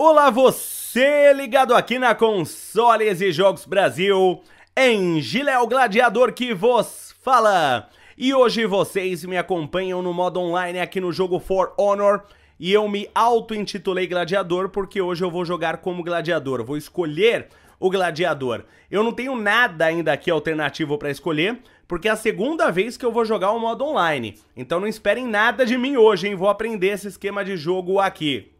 Olá você ligado aqui na Consoles e Jogos Brasil, em Gilé o Gladiador que vos fala. E hoje vocês me acompanham no modo online aqui no jogo For Honor e eu me auto-intitulei Gladiador porque hoje eu vou jogar como Gladiador, vou escolher o Gladiador. Eu não tenho nada ainda aqui alternativo para escolher, porque é a segunda vez que eu vou jogar o modo online. Então não esperem nada de mim hoje, hein? Vou aprender esse esquema de jogo aqui.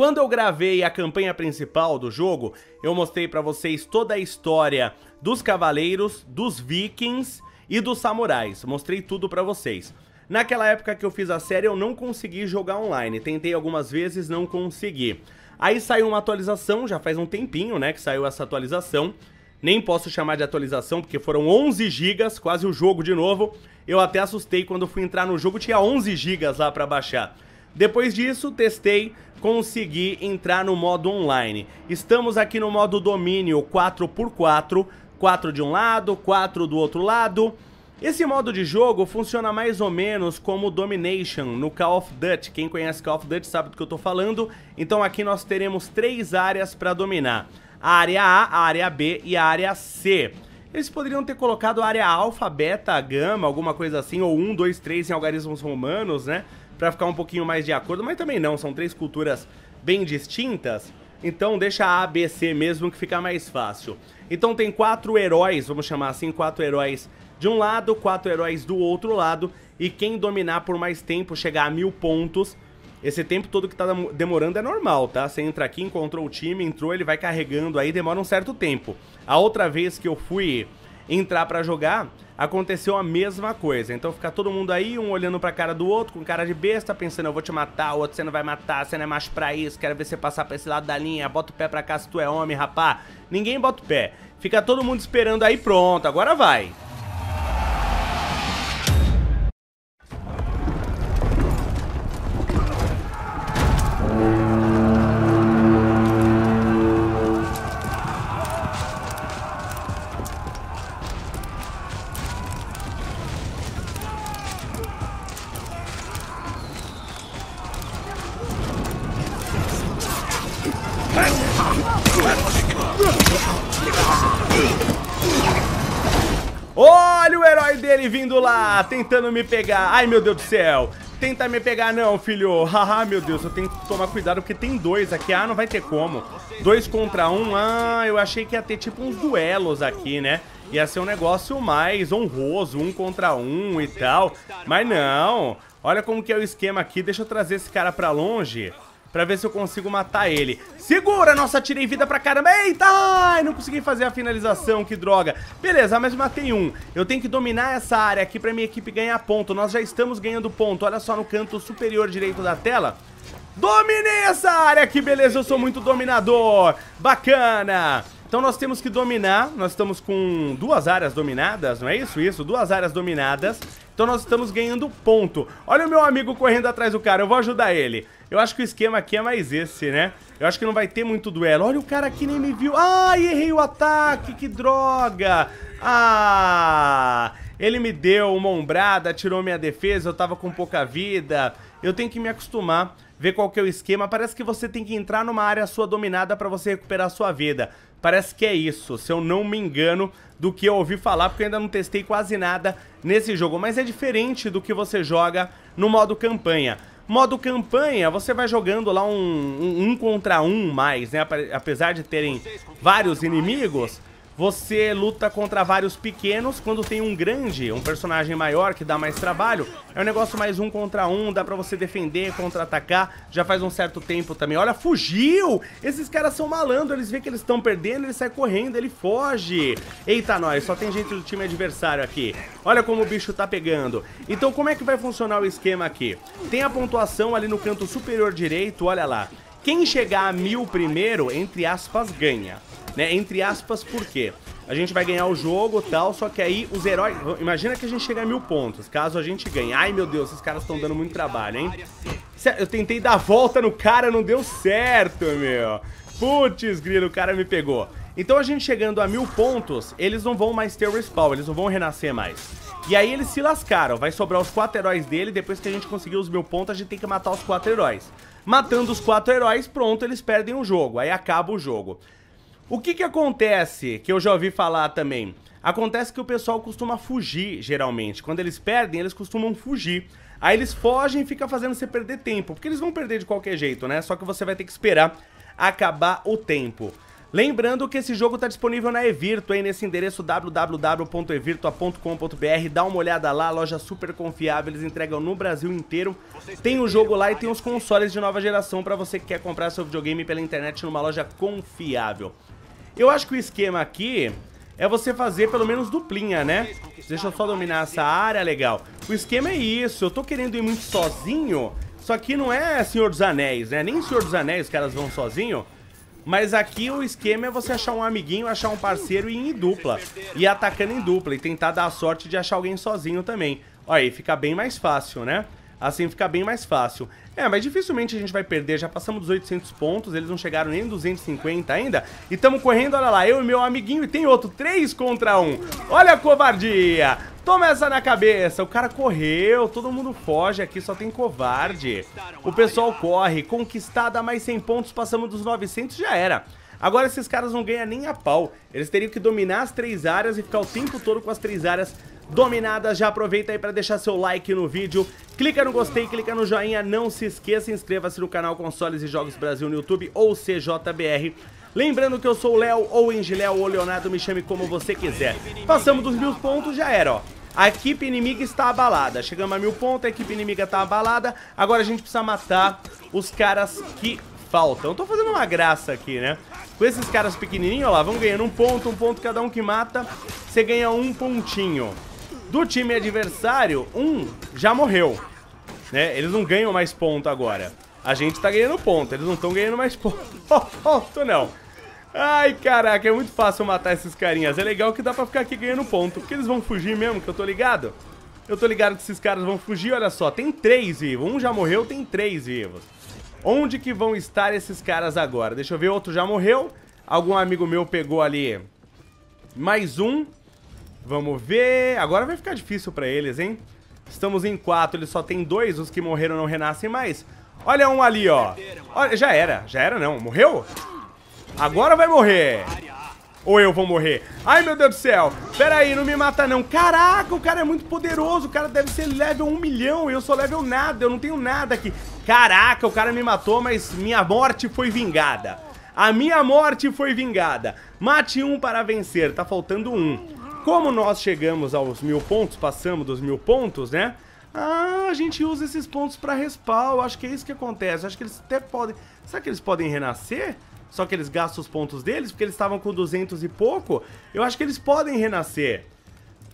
Quando eu gravei a campanha principal do jogo, eu mostrei para vocês toda a história dos cavaleiros, dos vikings e dos samurais. Mostrei tudo para vocês. Naquela época que eu fiz a série, eu não consegui jogar online. Tentei algumas vezes, não consegui. Aí saiu uma atualização, já faz um tempinho, né, que saiu essa atualização. Nem posso chamar de atualização, porque foram 11 gigas, quase o jogo de novo. Eu até assustei quando fui entrar no jogo, tinha 11 gigas lá pra baixar. Depois disso, testei, consegui entrar no modo online. Estamos aqui no modo domínio 4x4, 4 de um lado, 4 do outro lado. Esse modo de jogo funciona mais ou menos como Domination no Call of Duty. Quem conhece Call of Duty sabe do que eu estou falando. Então aqui nós teremos três áreas para dominar. A área A, a área B e a área C. Eles poderiam ter colocado área alfa, beta, gama, alguma coisa assim, ou 1, 2, 3 em algarismos romanos, né? Pra ficar um pouquinho mais de acordo, mas também não, são três culturas bem distintas. Então deixa A, B, C mesmo que fica mais fácil. Então tem quatro heróis, vamos chamar assim, quatro heróis de um lado, quatro heróis do outro lado. E quem dominar por mais tempo, chegar a mil pontos, esse tempo todo que tá demorando é normal, tá? Você entra aqui, encontrou o time, entrou, ele vai carregando aí, demora um certo tempo. A outra vez que eu fui entrar para jogar, aconteceu a mesma coisa. Então fica todo mundo aí, um olhando pra cara do outro, com cara de besta, pensando, eu vou te matar, o outro você não vai matar, você não é macho pra isso, quero ver você passar pra esse lado da linha, bota o pé pra cá se tu é homem, rapá. Ninguém bota o pé. Fica todo mundo esperando aí, pronto, agora vai. celular dele vindo lá, tentando me pegar. Ai, meu Deus do céu. Tenta me pegar não, filho. Haha, meu Deus, eu tenho que tomar cuidado porque tem dois aqui. Ah, não vai ter como. Dois contra um. Ah, eu achei que ia ter tipo uns duelos aqui, né? Ia ser um negócio mais honroso, um contra um e tal. Mas não. Olha como que é o esquema aqui. Deixa eu trazer esse cara pra longe. Pra ver se eu consigo matar ele Segura, nossa, tirei vida pra caramba Eita, ai, não consegui fazer a finalização, que droga Beleza, mas matei um Eu tenho que dominar essa área aqui pra minha equipe ganhar ponto Nós já estamos ganhando ponto Olha só no canto superior direito da tela Dominei essa área aqui, beleza Eu sou muito dominador Bacana então nós temos que dominar, nós estamos com duas áreas dominadas, não é isso? Isso, duas áreas dominadas. Então nós estamos ganhando ponto. Olha o meu amigo correndo atrás do cara, eu vou ajudar ele. Eu acho que o esquema aqui é mais esse, né? Eu acho que não vai ter muito duelo. Olha, o cara aqui nem me viu. Ai, errei o ataque, que droga! Ah! Ele me deu uma ombrada, tirou minha defesa, eu tava com pouca vida. Eu tenho que me acostumar, ver qual que é o esquema. Parece que você tem que entrar numa área sua dominada pra você recuperar sua vida. Parece que é isso, se eu não me engano do que eu ouvi falar, porque eu ainda não testei quase nada nesse jogo. Mas é diferente do que você joga no modo campanha. Modo campanha, você vai jogando lá um, um, um contra um mais, né? Apesar de terem vários inimigos, você luta contra vários pequenos, quando tem um grande, um personagem maior que dá mais trabalho, é um negócio mais um contra um, dá pra você defender, contra-atacar, já faz um certo tempo também. Olha, fugiu! Esses caras são malandros, eles veem que eles estão perdendo, ele sai correndo, ele foge. Eita, nós, só tem gente do time adversário aqui. Olha como o bicho tá pegando. Então como é que vai funcionar o esquema aqui? Tem a pontuação ali no canto superior direito, olha lá. Quem chegar a mil primeiro, entre aspas, ganha né? Entre aspas, por quê? A gente vai ganhar o jogo tal, só que aí os heróis... Imagina que a gente chega a mil pontos, caso a gente ganhe. Ai, meu Deus, esses caras estão dando muito trabalho, hein? Eu tentei dar volta no cara, não deu certo, meu. Putz, grilo, o cara me pegou. Então a gente chegando a mil pontos, eles não vão mais ter o respawn, eles não vão renascer mais. E aí eles se lascaram, vai sobrar os quatro heróis dele, depois que a gente conseguir os mil pontos, a gente tem que matar os quatro heróis. Matando os quatro heróis, pronto, eles perdem o jogo, aí acaba o jogo. O que que acontece, que eu já ouvi falar também? Acontece que o pessoal costuma fugir, geralmente. Quando eles perdem, eles costumam fugir. Aí eles fogem e fica fazendo você perder tempo, porque eles vão perder de qualquer jeito, né? Só que você vai ter que esperar acabar o tempo. Lembrando que esse jogo está disponível na Evirto, hein, nesse endereço www.evirtua.com.br. Dá uma olhada lá, loja super confiável, eles entregam no Brasil inteiro. Tem o jogo lá e tem os consoles de nova geração para você que quer comprar seu videogame pela internet numa loja confiável. Eu acho que o esquema aqui é você fazer pelo menos duplinha, né? Deixa eu só dominar essa área, legal. O esquema é isso, eu tô querendo ir muito sozinho, só que não é Senhor dos Anéis, né? Nem Senhor dos Anéis os caras vão sozinho. Mas aqui o esquema é você achar um amiguinho, achar um parceiro e ir em dupla. E atacando em dupla e tentar dar a sorte de achar alguém sozinho também. Olha aí, fica bem mais fácil, né? Assim fica bem mais fácil. É, mas dificilmente a gente vai perder, já passamos dos 800 pontos, eles não chegaram nem 250 ainda. E estamos correndo, olha lá, eu e meu amiguinho e tem outro, 3 contra 1. Olha a covardia! Toma essa na cabeça, o cara correu, todo mundo foge aqui, só tem covarde. O pessoal corre, conquistada mais 100 pontos, passamos dos 900, já era. Agora esses caras não ganham nem a pau, eles teriam que dominar as três áreas e ficar o tempo todo com as três áreas dominadas. Já aproveita aí para deixar seu like no vídeo, clica no gostei, clica no joinha, não se esqueça, inscreva-se no canal Consoles e Jogos Brasil no YouTube ou CJBR. Lembrando que eu sou o Léo, ou Engiléo, ou Leonardo, me chame como você quiser. Passamos dos mil pontos, já era, ó. A equipe inimiga está abalada. Chegamos a mil pontos, a equipe inimiga está abalada. Agora a gente precisa matar os caras que faltam. Eu tô fazendo uma graça aqui, né? Com esses caras pequenininhos, ó lá, vão ganhando um ponto, um ponto cada um que mata. Você ganha um pontinho do time adversário, um já morreu. Né? Eles não ganham mais ponto agora. A gente tá ganhando ponto, eles não estão ganhando mais ponto, ponto não. Ai, caraca, é muito fácil matar esses carinhas. É legal que dá pra ficar aqui ganhando ponto, porque eles vão fugir mesmo, que eu tô ligado. Eu tô ligado que esses caras vão fugir, olha só, tem três vivos. Um já morreu, tem três vivos. Onde que vão estar esses caras agora? Deixa eu ver, outro já morreu. Algum amigo meu pegou ali mais um. Vamos ver. Agora vai ficar difícil pra eles, hein? Estamos em quatro, eles só tem dois. Os que morreram não renascem mais. Olha um ali, ó. Olha, já era. Já era, não. Morreu? Agora vai morrer. Ou eu vou morrer. Ai, meu Deus do céu. Pera aí, não me mata não. Caraca, o cara é muito poderoso. O cara deve ser level 1 milhão. Eu sou level nada. Eu não tenho nada aqui. Caraca, o cara me matou, mas minha morte foi vingada. A minha morte foi vingada. Mate um para vencer. Tá faltando um. Como nós chegamos aos mil pontos, passamos dos mil pontos, né? Ah, a gente usa esses pontos para respawn, acho que é isso que acontece. Acho que eles até podem... Será que eles podem renascer? Só que eles gastam os pontos deles, porque eles estavam com 200 e pouco. Eu acho que eles podem renascer.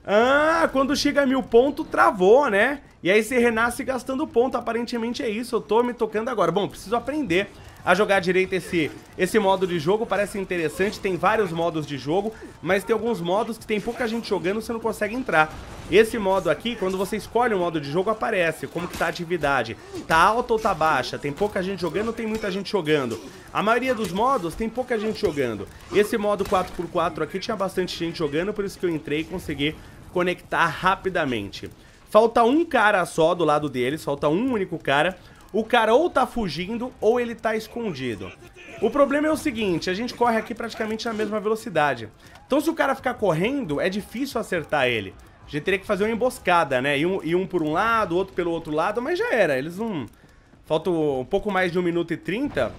Ah, quando chega a mil pontos, travou, né? E aí você renasce gastando ponto, aparentemente é isso, eu tô me tocando agora. Bom, preciso aprender a jogar direito esse, esse modo de jogo. Parece interessante, tem vários modos de jogo, mas tem alguns modos que tem pouca gente jogando você não consegue entrar. Esse modo aqui, quando você escolhe o um modo de jogo, aparece como que tá a atividade. Tá alta ou tá baixa? Tem pouca gente jogando ou tem muita gente jogando? A maioria dos modos tem pouca gente jogando. Esse modo 4x4 aqui tinha bastante gente jogando, por isso que eu entrei e consegui conectar rapidamente. Falta um cara só do lado deles, falta um único cara o cara ou tá fugindo ou ele tá escondido. O problema é o seguinte, a gente corre aqui praticamente na mesma velocidade. Então se o cara ficar correndo, é difícil acertar ele. A gente teria que fazer uma emboscada, né? E um, e um por um lado, outro pelo outro lado, mas já era. Eles não... Falta um pouco mais de 1 minuto e 30.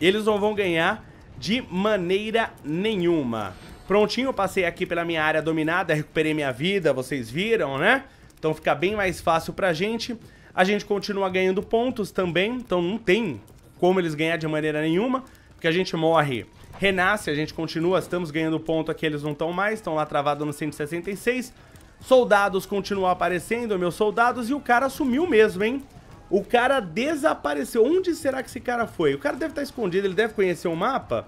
Eles não vão ganhar de maneira nenhuma. Prontinho, passei aqui pela minha área dominada, recuperei minha vida, vocês viram, né? Então fica bem mais fácil pra gente. A gente continua ganhando pontos também, então não tem como eles ganhar de maneira nenhuma, porque a gente morre, renasce, a gente continua, estamos ganhando ponto aqui, eles não estão mais, estão lá travados no 166. Soldados continuam aparecendo, meus soldados, e o cara sumiu mesmo, hein? O cara desapareceu. Onde será que esse cara foi? O cara deve estar tá escondido, ele deve conhecer o mapa?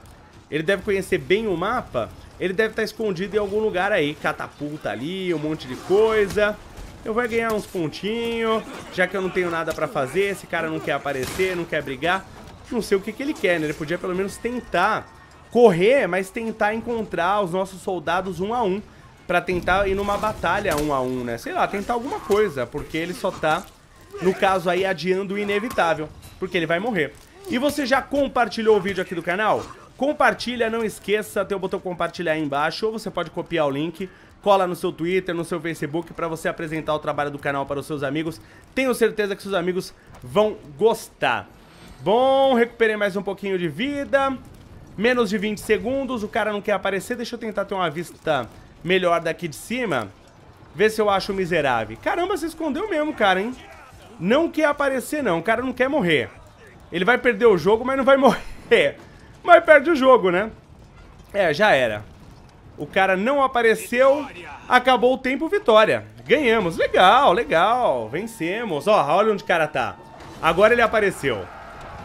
Ele deve conhecer bem o mapa? Ele deve estar tá escondido em algum lugar aí. Catapulta ali, um monte de coisa. Eu vou ganhar uns pontinhos, já que eu não tenho nada pra fazer, esse cara não quer aparecer, não quer brigar. Não sei o que, que ele quer, né? Ele podia pelo menos tentar correr, mas tentar encontrar os nossos soldados um a um para tentar ir numa batalha um a um, né? Sei lá, tentar alguma coisa, porque ele só tá, no caso aí, adiando o inevitável, porque ele vai morrer. E você já compartilhou o vídeo aqui do canal? Compartilha, não esqueça, tem o botão compartilhar aí embaixo, ou você pode copiar o link cola no seu Twitter, no seu Facebook para você apresentar o trabalho do canal para os seus amigos. Tenho certeza que seus amigos vão gostar. Bom, recuperei mais um pouquinho de vida. Menos de 20 segundos, o cara não quer aparecer. Deixa eu tentar ter uma vista melhor daqui de cima. Ver se eu acho miserável. Caramba, se escondeu mesmo, cara, hein? Não quer aparecer, não. O cara não quer morrer. Ele vai perder o jogo, mas não vai morrer. Mas perde o jogo, né? É, já era. O cara não apareceu. Acabou o tempo, vitória. Ganhamos. Legal, legal. Vencemos. Ó, olha onde o cara tá. Agora ele apareceu.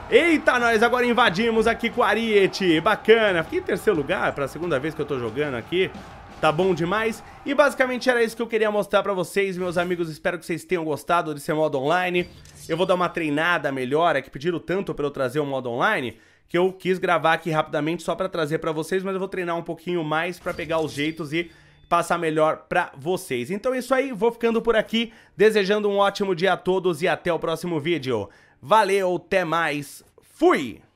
Eita, nós agora invadimos aqui com Ariete. Bacana. Fiquei em terceiro lugar para a segunda vez que eu tô jogando aqui. Tá bom demais? E basicamente era isso que eu queria mostrar pra vocês, meus amigos. Espero que vocês tenham gostado desse modo online. Eu vou dar uma treinada melhor, é que pediram tanto pra eu trazer o um modo online que eu quis gravar aqui rapidamente só para trazer para vocês, mas eu vou treinar um pouquinho mais para pegar os jeitos e passar melhor para vocês. Então é isso aí, vou ficando por aqui, desejando um ótimo dia a todos e até o próximo vídeo. Valeu, até mais, fui!